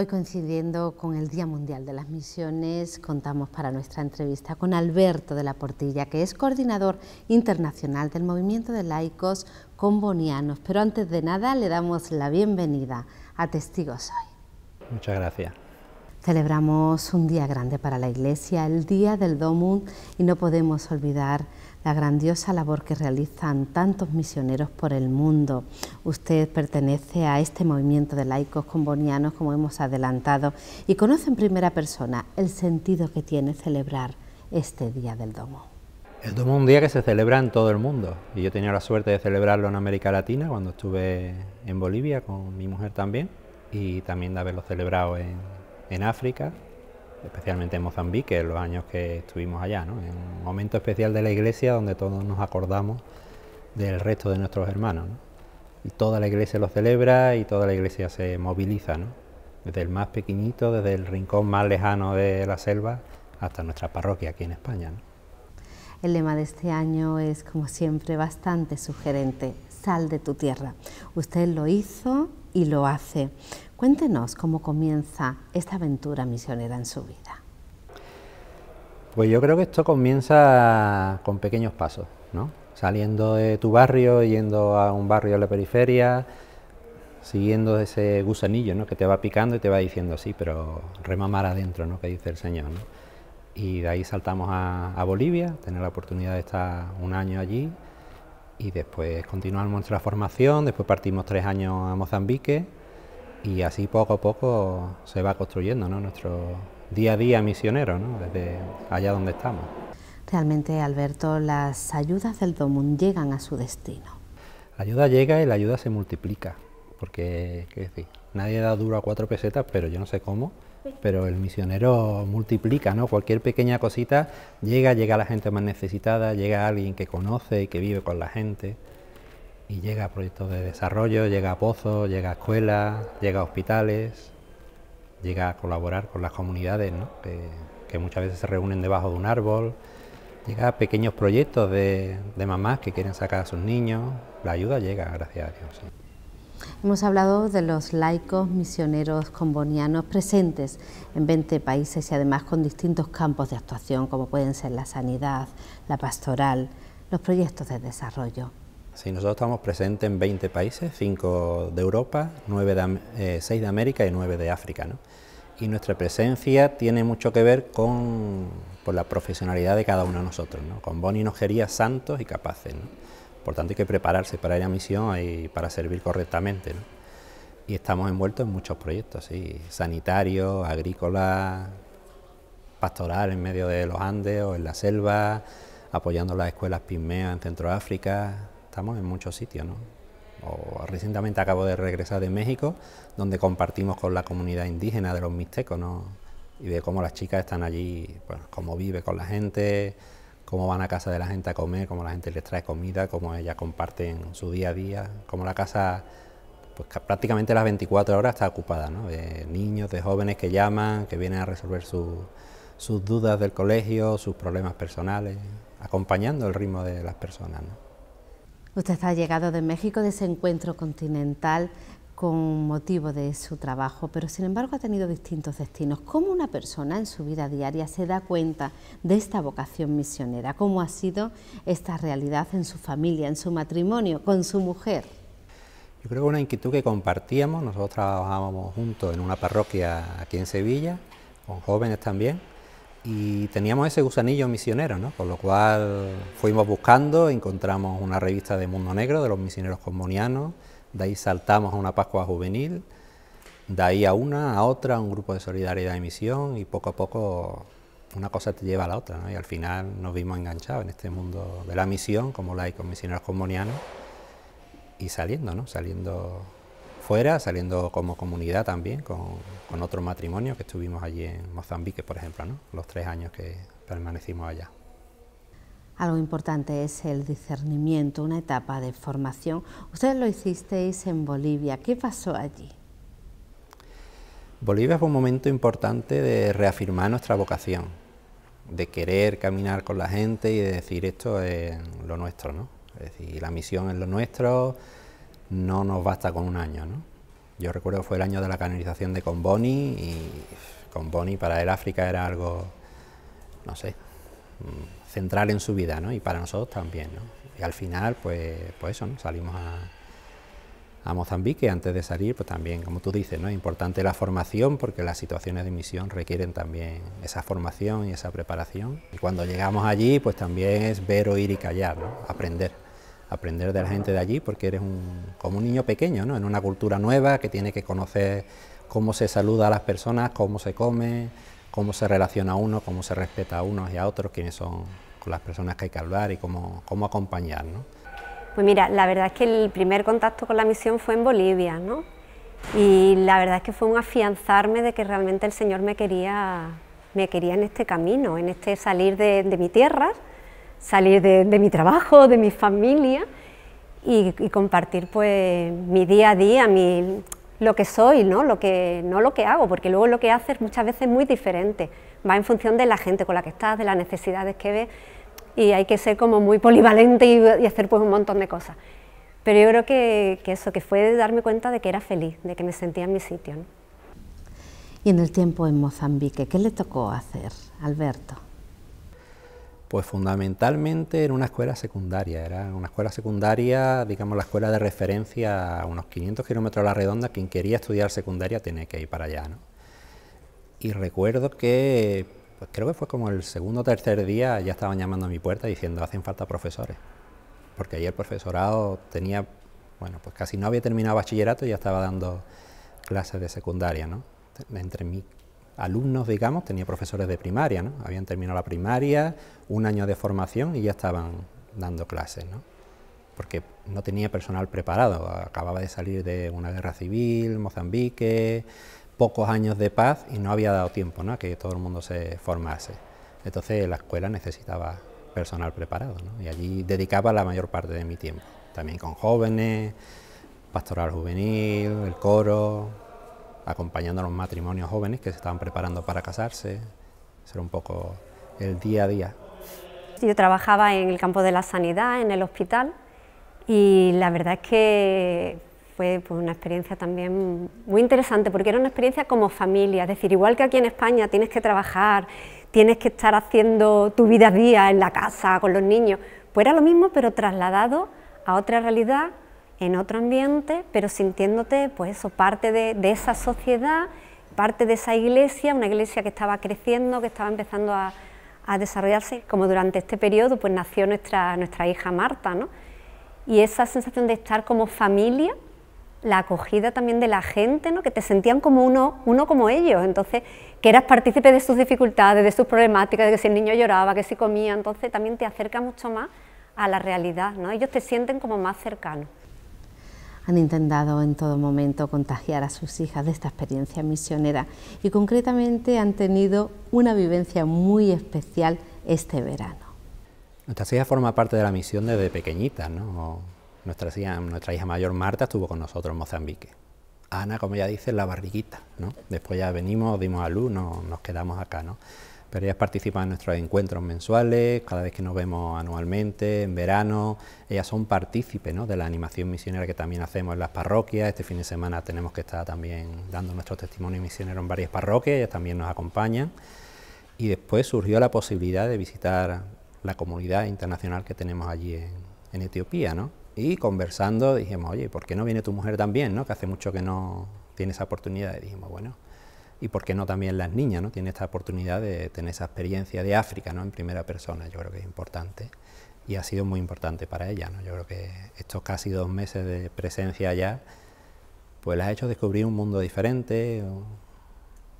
Hoy coincidiendo con el Día Mundial de las Misiones, contamos para nuestra entrevista con Alberto de la Portilla, que es coordinador internacional del movimiento de laicos combonianos. Pero antes de nada le damos la bienvenida a Testigos Hoy. Muchas gracias. Celebramos un día grande para la Iglesia, el Día del Domum, y no podemos olvidar la grandiosa labor que realizan tantos misioneros por el mundo. Usted pertenece a este movimiento de laicos combonianos, como hemos adelantado, y conoce en primera persona el sentido que tiene celebrar este Día del Domo. El Domo es un día que se celebra en todo el mundo y yo he tenido la suerte de celebrarlo en América Latina cuando estuve en Bolivia con mi mujer también y también de haberlo celebrado en África especialmente en Mozambique, en los años que estuvimos allá, en un momento especial de la iglesia donde todos nos acordamos del resto de nuestros hermanos. Y toda la iglesia lo celebra y toda la iglesia se moviliza, desde el más pequeñito, desde el rincón más lejano de la selva hasta nuestra parroquia aquí en España. El lema de este año es, como siempre, bastante sugerente, sal de tu tierra. Usted lo hizo y lo hace. Cuéntenos cómo comienza esta aventura misionera en su vida. Pues yo creo que esto comienza con pequeños pasos, ¿no? Saliendo de tu barrio, yendo a un barrio de la periferia, siguiendo ese gusanillo, ¿no? Que te va picando y te va diciendo sí, pero remamar adentro, ¿no? Que dice el Señor, ¿no? Y de ahí saltamos a, a Bolivia, tener la oportunidad de estar un año allí, y después continuamos nuestra formación, después partimos tres años a Mozambique y así poco a poco se va construyendo nuestro día a día misionero ¿no? desde allá donde estamos. Realmente, Alberto, las ayudas del DOMUN llegan a su destino. La ayuda llega y la ayuda se multiplica, porque ¿qué decir? nadie da duro a cuatro pesetas, pero yo no sé cómo, pero el misionero multiplica, ¿no? Cualquier pequeña cosita llega, llega a la gente más necesitada, llega a alguien que conoce y que vive con la gente, y llega a proyectos de desarrollo, llega a pozos, llega a escuelas, llega a hospitales, llega a colaborar con las comunidades, que, muchas veces se reúnen debajo de un árbol, llega a pequeños proyectos de, mamás que quieren sacar a sus niños, la ayuda llega, gracias a Dios. Hemos hablado de los laicos misioneros combonianos presentes en 20 países y además con distintos campos de actuación como pueden ser la sanidad, la pastoral, los proyectos de desarrollo. Sí, nosotros estamos presentes en 20 países, 5 de Europa, 9 de, 6 eh, de América y 9 de África. Y nuestra presencia tiene mucho que ver con la profesionalidad de cada uno de nosotros. Con Boni y santos y capaces. Por tanto, hay que prepararse para la misión y para servir correctamente. Y estamos envueltos en muchos proyectos, ¿sí? sanitarios, agrícolas, pastoral en medio de los Andes o en la selva, apoyando las escuelas pigmeas en Centroáfrica. Estamos en muchos sitios. O recientemente acabo de regresar de México, donde compartimos con la comunidad indígena de los mixtecos y de cómo las chicas están allí, pues, cómo vive con la gente, cómo van a casa de la gente a comer, cómo la gente les trae comida, cómo ellas comparten su día a día, cómo la casa pues prácticamente las 24 horas está ocupada, ¿no? de niños, de jóvenes que llaman, que vienen a resolver sus dudas del colegio, sus problemas personales, acompañando el ritmo de las personas. Usted ha llegado de México, de ese encuentro continental con motivo de su trabajo, pero sin embargo ha tenido distintos destinos. ¿Cómo una persona en su vida diaria se da cuenta de esta vocación misionera? ¿Cómo ha sido esta realidad en su familia, en su matrimonio, con su mujer? Yo creo que una inquietud que compartíamos, nosotros trabajábamos juntos en una parroquia aquí en Sevilla, con jóvenes también, y teníamos ese gusanillo misionero, ¿no? con lo cual fuimos buscando, encontramos una revista de Mundo Negro de los misioneros cosmonianos de ahí saltamos a una Pascua juvenil, de ahí a una, a otra, un grupo de solidaridad y misión y poco a poco una cosa te lleva a la otra ¿no? y al final nos vimos enganchados en este mundo de la misión como hay la con misioneros comunianos y saliendo, ¿no? saliendo fuera, saliendo como comunidad también con, con otro matrimonio que estuvimos allí en Mozambique, por ejemplo, ¿no? los tres años que permanecimos allá. Algo importante es el discernimiento, una etapa de formación. Ustedes lo hicisteis en Bolivia. ¿Qué pasó allí? Bolivia fue un momento importante de reafirmar nuestra vocación, de querer caminar con la gente y de decir esto es lo nuestro, ¿no? Es decir, la misión es lo nuestro, no nos basta con un año, ¿no? Yo recuerdo que fue el año de la canalización de Comboni y Comboni para el África era algo, no sé, central en su vida, ¿no? Y para nosotros también, Y al final, pues, pues eso, ¿no? Salimos a, Mozambique antes de salir, pues también, como tú dices, ¿no? es importante la formación porque las situaciones de misión requieren también esa formación y esa preparación. Y cuando llegamos allí, pues también es ver, oír y callar, ¿no? aprender, aprender de la gente de allí porque eres un, como un niño pequeño, ¿no? en una cultura nueva que tiene que conocer cómo se saluda a las personas, cómo se come, cómo se relaciona uno, cómo se respeta a unos y a otros, quiénes son las personas que hay que hablar y cómo, cómo acompañar. ¿no? Pues mira, la verdad es que el primer contacto con la misión fue en Bolivia, ¿no? Y la verdad es que fue un afianzarme de que realmente el Señor me quería, me quería en este camino, en este salir de, mi tierra, salir de, mi trabajo, de mi familia y, compartir pues mi día a día, mi, lo que soy, ¿no? Lo que, no lo que hago, porque luego lo que haces muchas veces es muy diferente, va en función de la gente con la que estás, de las necesidades que ves, y hay que ser como muy polivalente y, hacer pues un montón de cosas. Pero yo creo que, eso, que fue darme cuenta de que era feliz, de que me sentía en mi sitio. Y en el tiempo en Mozambique, ¿qué le tocó hacer, Alberto? Pues fundamentalmente en una escuela secundaria, era una escuela secundaria, digamos la escuela de referencia a unos 500 kilómetros a la redonda, quien quería estudiar secundaria tenía que ir para allá. ¿no? Y recuerdo que, pues creo que fue como el segundo o tercer día, ya estaban llamando a mi puerta diciendo hacen falta profesores, porque ahí el profesorado tenía, bueno, pues casi no había terminado bachillerato y ya estaba dando clases de secundaria, ¿no? Entre mi alumnos, digamos, tenía profesores de primaria, ¿no? Habían terminado la primaria, un año de formación y ya estaban dando clases, Porque no tenía personal preparado, acababa de salir de una guerra civil, Mozambique, pocos años de paz y no había dado tiempo, A que todo el mundo se formase. Entonces la escuela necesitaba personal preparado, Y allí dedicaba la mayor parte de mi tiempo, también con jóvenes, pastoral juvenil, el coro, acompañando a los matrimonios jóvenes que se estaban preparando para casarse. Será un poco el día a día. Yo trabajaba en el campo de la sanidad, en el hospital, y la verdad es que fue pues, una experiencia también muy interesante, porque era una experiencia como familia, es decir, igual que aquí en España tienes que trabajar, tienes que estar haciendo tu vida a día en la casa, con los niños, pues era lo mismo, pero trasladado a otra realidad en otro ambiente, pero sintiéndote, pues eso, parte de, esa sociedad, parte de esa iglesia, una iglesia que estaba creciendo, que estaba empezando a, desarrollarse, como durante este periodo, pues nació nuestra, nuestra hija Marta, ¿no? Y esa sensación de estar como familia, la acogida también de la gente, ¿no? que te sentían como uno, como ellos, entonces que eras partícipe de sus dificultades, de sus problemáticas, de que si el niño lloraba, que si comía, entonces también te acerca mucho más a la realidad, ¿no? ellos te sienten como más cercanos han intentado en todo momento contagiar a sus hijas de esta experiencia misionera y concretamente han tenido una vivencia muy especial este verano. Nuestra hija forma parte de la misión desde pequeñita, ¿no? Nuestra hija, nuestra hija mayor Marta estuvo con nosotros en Mozambique. Ana, como ya dice, la barriguita, Después ya venimos, dimos a luz, nos quedamos acá, ¿no? pero ellas participan en nuestros encuentros mensuales, cada vez que nos vemos anualmente, en verano, ellas son partícipes de la animación misionera que también hacemos en las parroquias, este fin de semana tenemos que estar también dando nuestro testimonio misionero en varias parroquias, ellas también nos acompañan, y después surgió la posibilidad de visitar la comunidad internacional que tenemos allí en, Etiopía, Y conversando dijimos, oye, ¿por qué no viene tu mujer también, ¿no? que hace mucho que no tiene esa oportunidad? Y dijimos, bueno, y por qué no también las niñas, ¿no? tiene esta oportunidad de tener esa experiencia de África, ¿no? En primera persona, yo creo que es importante y ha sido muy importante para ella ¿no? Yo creo que estos casi dos meses de presencia allá, pues las ha hecho descubrir un mundo diferente,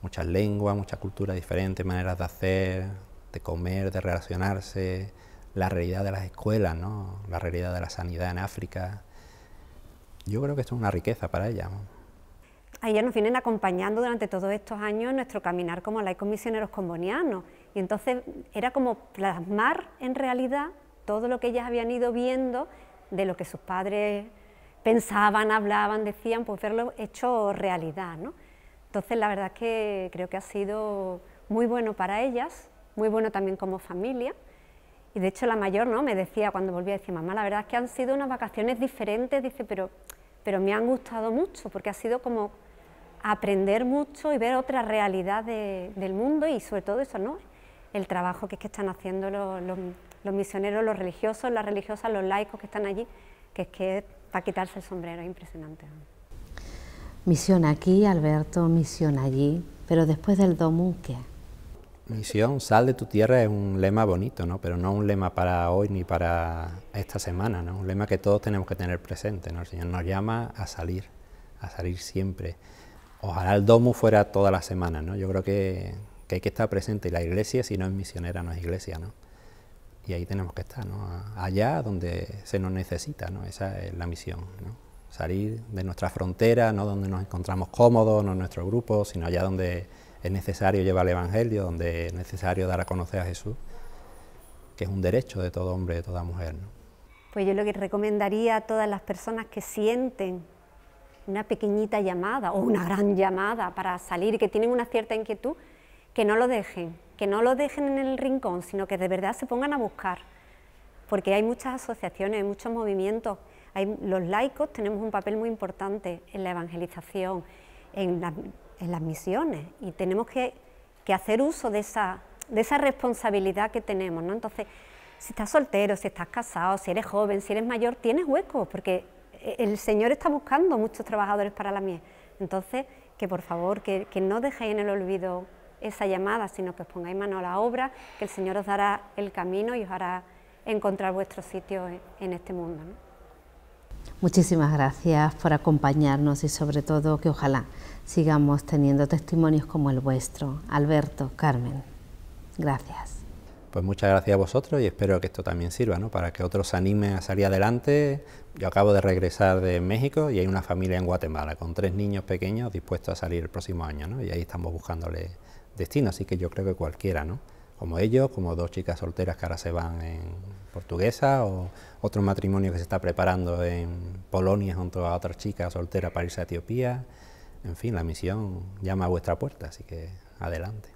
muchas lenguas, muchas culturas diferentes, maneras de hacer, de comer, de relacionarse, la realidad de las escuelas, ¿no? La realidad de la sanidad en África. Yo creo que esto es una riqueza para ella a nos vienen acompañando durante todos estos años nuestro caminar como laicos misioneros combonianos. Y entonces era como plasmar en realidad todo lo que ellas habían ido viendo de lo que sus padres pensaban, hablaban, decían, pues verlo hecho realidad. ¿no? Entonces la verdad es que creo que ha sido muy bueno para ellas, muy bueno también como familia. Y de hecho la mayor ¿no? me decía cuando volvía, decía, mamá, la verdad es que han sido unas vacaciones diferentes, dice, pero, pero me han gustado mucho porque ha sido como aprender mucho y ver otra realidad del mundo y sobre todo eso, ¿no? El trabajo que, es que están haciendo los, misioneros, los religiosos, las religiosas, los laicos que están allí, que es que para quitarse el sombrero es impresionante. Misión aquí, Alberto, misión allí, pero después del domun, Misión, sal de tu tierra es un lema bonito, Pero no un lema para hoy ni para esta semana, ¿no? Un lema que todos tenemos que tener presente, ¿no? El Señor nos llama a salir, a salir siempre ojalá el domo fuera toda la semana, ¿no? Yo creo que, hay que estar presente y la iglesia, si no es misionera, no es iglesia, ¿no? Y ahí tenemos que estar, Allá donde se nos necesita, ¿no? Esa es la misión, Salir de nuestra frontera, no donde nos encontramos cómodos, no en nuestro grupo, sino allá donde es necesario llevar el Evangelio, donde es necesario dar a conocer a Jesús, que es un derecho de todo hombre, de toda mujer, ¿no? Pues yo lo que recomendaría a todas las personas que sienten una pequeñita llamada o una gran llamada para salir y que tienen una cierta inquietud, que no lo dejen, que no lo dejen en el rincón, sino que de verdad se pongan a buscar. Porque hay muchas asociaciones, hay muchos movimientos, los laicos tenemos un papel muy importante en la evangelización, en, las misiones, y tenemos que, hacer uso de esa, de esa responsabilidad que tenemos. ¿no? Entonces, si estás soltero, si estás casado, si eres joven, si eres mayor, tienes hueco, porque el Señor está buscando muchos trabajadores para la mies. Entonces, que por favor, que, no dejéis en el olvido esa llamada, sino que os pongáis mano a la obra, que el Señor os dará el camino y os hará encontrar vuestro sitio en, este mundo. Muchísimas gracias por acompañarnos y sobre todo que ojalá sigamos teniendo testimonios como el vuestro. Alberto, Carmen, gracias. Pues muchas gracias a vosotros y espero que esto también sirva para que otros se animen a salir adelante. Yo acabo de regresar de México y hay una familia en Guatemala con tres niños pequeños dispuestos a salir el próximo año y ahí estamos buscándole destino, así que yo creo que cualquiera, ¿no? como ellos, como dos chicas solteras que ahora se van en portuguesa o otro matrimonio que se está preparando en Polonia junto a otra chica soltera para irse a Etiopía. En fin, la misión llama a vuestra puerta, así que adelante.